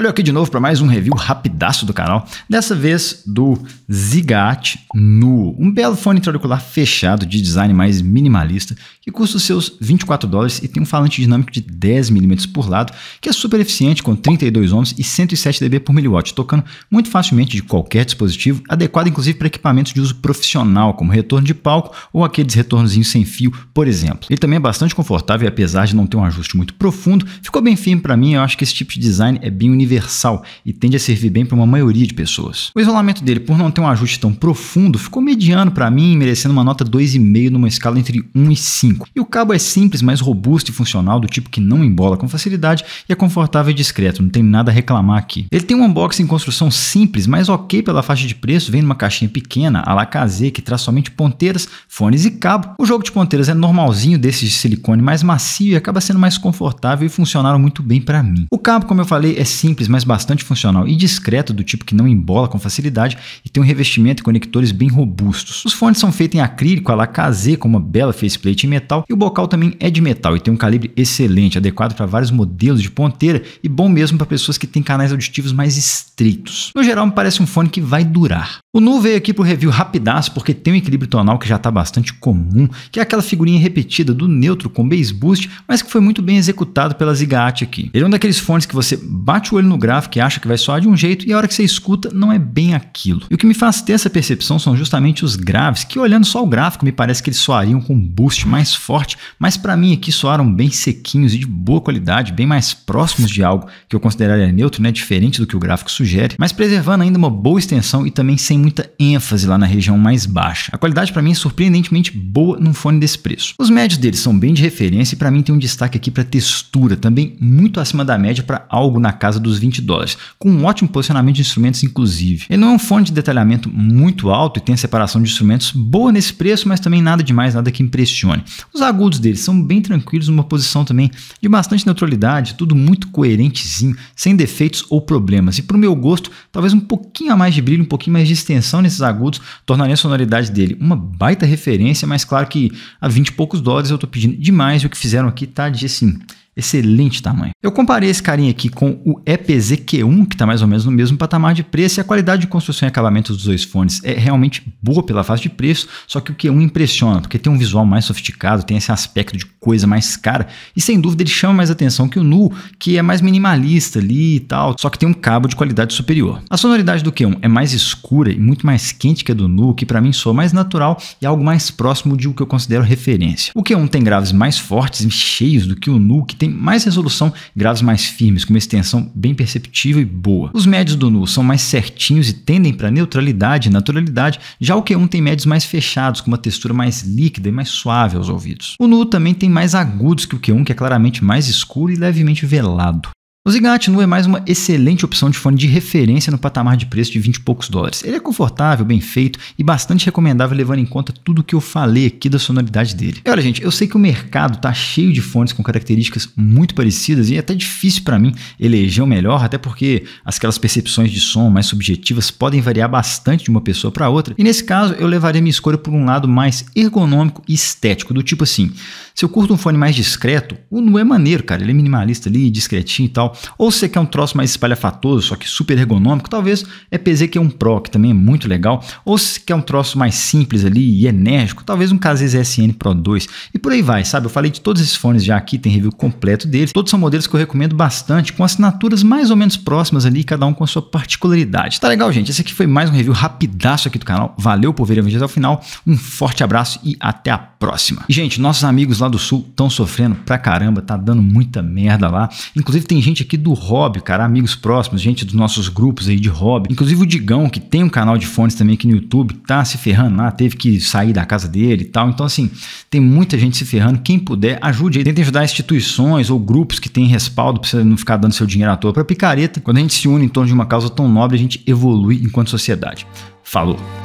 Olha aqui de novo para mais um review rapidaço do canal, dessa vez do Zigat Nu, um belo fone auricular fechado de design mais minimalista que custa os seus 24 dólares e tem um falante dinâmico de 10 mm por lado, que é super eficiente com 32 ohms e 107 dB por miliwatt, tocando muito facilmente de qualquer dispositivo, adequado inclusive para equipamentos de uso profissional, como retorno de palco ou aqueles retornozinhos sem fio, por exemplo. Ele também é bastante confortável e apesar de não ter um ajuste muito profundo, ficou bem firme para mim, eu acho que esse tipo de design é bem universal universal e tende a servir bem para uma maioria de pessoas. O isolamento dele, por não ter um ajuste tão profundo, ficou mediano para mim, merecendo uma nota 2,5 numa escala entre 1 e 5. E o cabo é simples, mas robusto e funcional, do tipo que não embola com facilidade e é confortável e discreto, não tem nada a reclamar aqui. Ele tem um unboxing em construção simples, mas ok pela faixa de preço, vem numa caixinha pequena, a la que traz somente ponteiras, fones e cabo. O jogo de ponteiras é normalzinho desses de silicone mais macio e acaba sendo mais confortável e funcionaram muito bem para mim. O cabo, como eu falei, é simples simples, mas bastante funcional e discreto, do tipo que não embola com facilidade e tem um revestimento e conectores bem robustos. Os fones são feitos em acrílico a la com uma bela faceplate em metal, e o bocal também é de metal e tem um calibre excelente, adequado para vários modelos de ponteira e bom mesmo para pessoas que têm canais auditivos mais estritos. No geral, me parece um fone que vai durar. O Nu veio aqui para o review rapidaço porque tem um equilíbrio tonal que já está bastante comum, que é aquela figurinha repetida do neutro com bass boost, mas que foi muito bem executado pela Zigate aqui. Ele é um daqueles fones que você bate o olho no gráfico e acha que vai soar de um jeito, e a hora que você escuta, não é bem aquilo. E o que me faz ter essa percepção são justamente os graves, que olhando só o gráfico, me parece que eles soariam com um boost mais forte, mas para mim aqui soaram bem sequinhos e de boa qualidade, bem mais próximos de algo que eu consideraria neutro, né? Diferente do que o gráfico sugere, mas preservando ainda uma boa extensão e também sem muita ênfase lá na região mais baixa. A qualidade para mim é surpreendentemente boa num fone desse preço. Os médios deles são bem de referência e para mim tem um destaque aqui para textura, também muito acima da média para algo na casa dos dos 20 dólares, com um ótimo posicionamento de instrumentos inclusive. Ele não é um fone de detalhamento muito alto e tem a separação de instrumentos boa nesse preço, mas também nada demais, nada que impressione. Os agudos dele são bem tranquilos, uma posição também de bastante neutralidade, tudo muito coerentezinho, sem defeitos ou problemas. E para o meu gosto, talvez um pouquinho a mais de brilho, um pouquinho mais de extensão nesses agudos, tornaria a sonoridade dele uma baita referência, mas claro que a 20 e poucos dólares eu estou pedindo demais e o que fizeram aqui tá de assim Excelente tamanho. Eu comparei esse carinha aqui com o EPZ Q1, que está mais ou menos no mesmo patamar de preço, e a qualidade de construção e acabamento dos dois fones é realmente boa pela face de preço, só que o Q1 impressiona, porque tem um visual mais sofisticado, tem esse aspecto de coisa mais cara, e sem dúvida ele chama mais atenção que o Nu, que é mais minimalista ali e tal, só que tem um cabo de qualidade superior. A sonoridade do Q1 é mais escura e muito mais quente que a do Nu, que para mim soa mais natural e algo mais próximo de o que eu considero referência. O Q1 tem graves mais fortes e cheios do que o Nu, que tem mais resolução graves mais firmes, com uma extensão bem perceptível e boa. Os médios do nu são mais certinhos e tendem para neutralidade e naturalidade, já o Q1 tem médios mais fechados, com uma textura mais líquida e mais suave aos ouvidos. O nu também tem mais agudos que o Q1, que é claramente mais escuro e levemente velado. O Zigat Nu é mais uma excelente opção de fone de referência no patamar de preço de 20 e poucos dólares. Ele é confortável, bem feito e bastante recomendável levando em conta tudo o que eu falei aqui da sonoridade dele. E olha gente, eu sei que o mercado tá cheio de fones com características muito parecidas e é até difícil para mim eleger o melhor, até porque aquelas percepções de som mais subjetivas podem variar bastante de uma pessoa para outra. E nesse caso, eu levaria minha escolha por um lado mais ergonômico e estético, do tipo assim, se eu curto um fone mais discreto, o Nu é maneiro, cara, ele é minimalista ali, discretinho e tal, tal. Ou você quer um troço mais espalhafatoso, só que super ergonômico, talvez é PZQ1 Pro, que também é muito legal. Ou se quer um troço mais simples ali e enérgico, talvez um KZS SN Pro 2. E por aí vai, sabe? Eu falei de todos esses fones já aqui, tem review completo deles. Todos são modelos que eu recomendo bastante, com assinaturas mais ou menos próximas ali, cada um com a sua particularidade. Tá legal, gente? Esse aqui foi mais um review rapidaço aqui do canal. Valeu por ver o vídeo até o final. Um forte abraço e até a próxima. E, gente, nossos amigos lá do Sul estão sofrendo pra caramba, tá dando muita merda lá. Inclusive, tem gente gente aqui do hobby, cara, amigos próximos, gente dos nossos grupos aí de hobby. Inclusive o Digão, que tem um canal de fones também aqui no YouTube, tá se ferrando lá, teve que sair da casa dele e tal. Então, assim, tem muita gente se ferrando. Quem puder, ajude aí. Tente ajudar instituições ou grupos que têm respaldo pra você não ficar dando seu dinheiro à toa pra picareta. Quando a gente se une em torno de uma causa tão nobre, a gente evolui enquanto sociedade. Falou!